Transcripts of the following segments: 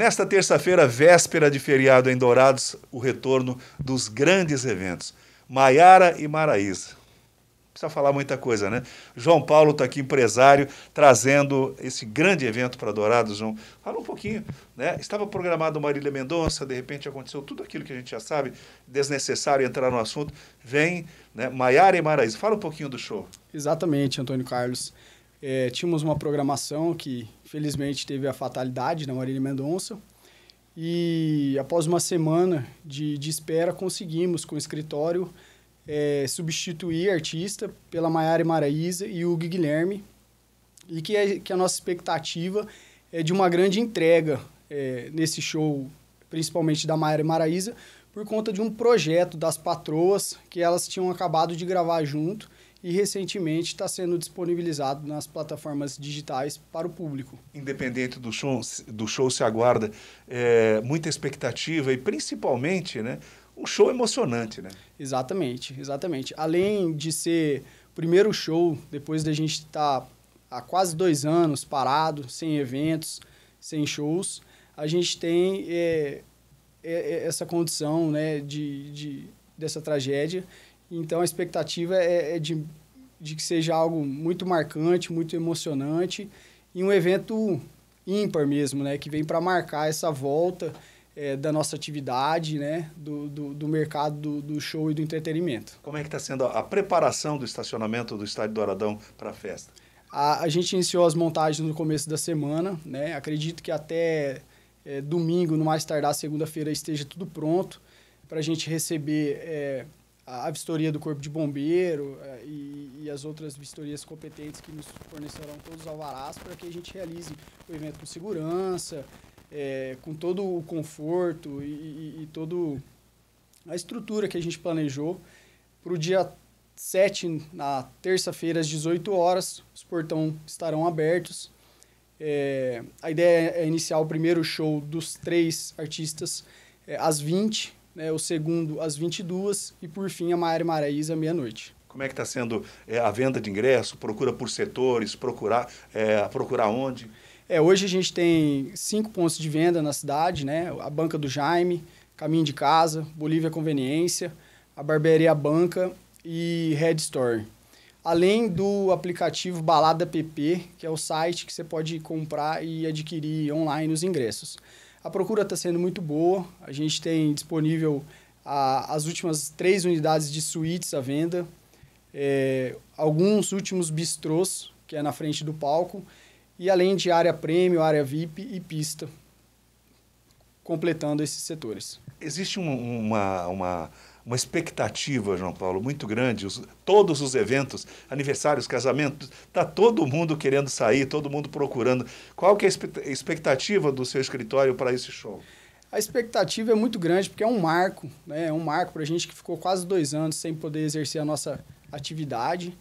Nesta terça-feira, véspera de feriado em Dourados, o retorno dos grandes eventos. Maiara e Maraísa. precisa falar muita coisa, né? João Paulo está aqui, empresário, trazendo esse grande evento para Dourados, João. Fala um pouquinho, né? Estava programado Marília Mendonça, de repente aconteceu tudo aquilo que a gente já sabe, desnecessário entrar no assunto. Vem, né? Maiara e Maraísa. Fala um pouquinho do show. Exatamente, Antônio Carlos. É, tínhamos uma programação que, infelizmente, teve a fatalidade na Marília Mendonça. E após uma semana de, de espera, conseguimos, com o escritório, é, substituir a artista pela Maiara Maraíza e o Guilherme. E que, é, que a nossa expectativa é de uma grande entrega é, nesse show, principalmente da Maiara Maraíza, por conta de um projeto das patroas que elas tinham acabado de gravar junto e recentemente está sendo disponibilizado nas plataformas digitais para o público. Independente do show, do show se aguarda é, muita expectativa e principalmente né, um show emocionante, né? Exatamente, exatamente. Além de ser o primeiro show, depois da de gente estar tá há quase dois anos parado, sem eventos, sem shows, a gente tem é, é, é essa condição né, de, de, dessa tragédia então a expectativa é, é de, de que seja algo muito marcante, muito emocionante e um evento ímpar mesmo, né? Que vem para marcar essa volta é, da nossa atividade, né? Do, do, do mercado do, do, show e do entretenimento. Como é que está sendo a, preparação do estacionamento do Estádio Aradão para a festa? A, a gente iniciou as montagens no começo da semana, né? Acredito que até é, domingo, no mais tardar segunda-feira, esteja tudo pronto para a gente receber... É, a vistoria do Corpo de Bombeiro é, e, e, as outras vistorias competentes que nos fornecerão todos os alvarás para que a gente realize o evento com segurança, é, com todo o conforto e, e, e toda a estrutura que a gente planejou para o dia 7, na terça-feira, às 18 horas. Os portões estarão abertos. É, a ideia é iniciar o primeiro show dos três artistas é, às 20 né, o segundo às 22 e, por fim, a Maia Maraísa meia-noite. Como é que está sendo é, a venda de ingresso? Procura por setores? Procurar, é, procurar onde? É, hoje a gente tem cinco pontos de venda na cidade, né? A Banca do Jaime, Caminho de Casa, Bolívia Conveniência, a Barbearia Banca e Red Store. Além do aplicativo Balada PP, que é o site que você pode comprar e adquirir online os ingressos. A procura está sendo muito boa. A gente tem disponível a, as últimas três unidades de suítes à venda, é, alguns últimos bistrôs, que é na frente do palco, e além de área prêmio, área VIP e pista, completando esses setores. Existe uma, uma, uma uma expectativa, João Paulo, muito grande. Os, todos os eventos, aniversários, casamentos, está todo mundo querendo sair, todo mundo procurando. Qual que é a expectativa do seu escritório para esse show? A expectativa é muito grande, porque é um marco, né? É um marco para a gente que ficou quase dois anos sem poder exercer a nossa atividade.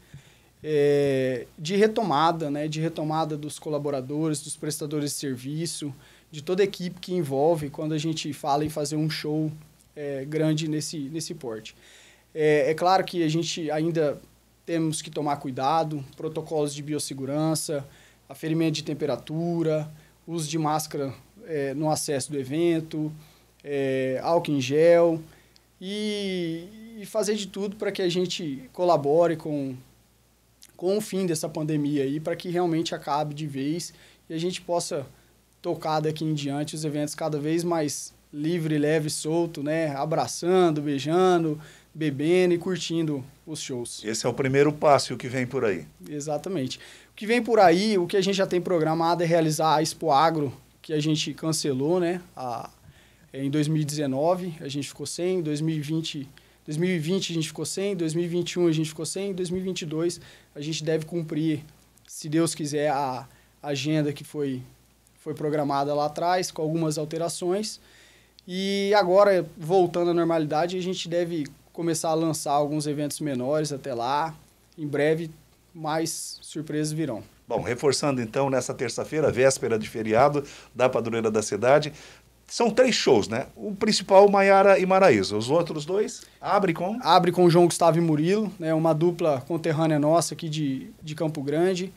É, de retomada, né? De retomada dos colaboradores, dos prestadores de serviço, de toda a equipe que envolve quando a gente fala em fazer um show é, grande nesse, nesse porte. É, é, claro que a gente ainda temos que tomar cuidado, protocolos de biossegurança, aferimento de temperatura, uso de máscara é, no acesso do evento, é, álcool em gel e, e fazer de tudo para que a gente colabore com, com o fim dessa pandemia aí, para que realmente acabe de vez e a gente possa tocar daqui em diante os eventos cada vez mais livre, leve, solto, né? Abraçando, beijando, bebendo e curtindo os shows. Esse é o primeiro passo e o que vem por aí. Exatamente. O que vem por aí, o que a gente já tem programado é realizar a Expo Agro, que a gente cancelou, né? A, em 2019 a gente ficou sem, em 2020 2020 a gente ficou sem, 2021 a gente ficou sem, 2022 a gente deve cumprir, se Deus quiser, a agenda que foi, foi programada lá atrás, com algumas alterações. E agora, voltando à normalidade, a gente deve começar a lançar alguns eventos menores até lá. Em breve, mais surpresas virão. Bom, reforçando então, nessa terça-feira, véspera de feriado da Padroeira da Cidade, são três shows, né? O principal, Maiara e Maraísa. Os outros dois, abre com? Abre com João Gustavo e Murilo, né? uma dupla conterrânea nossa aqui de, de Campo Grande.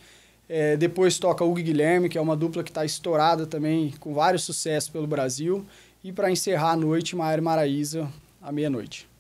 É, depois toca Hugo Guilherme, que é uma dupla que está estourada também, com vários sucessos pelo Brasil. E para encerrar a noite, Maia Maraíza, à meia-noite.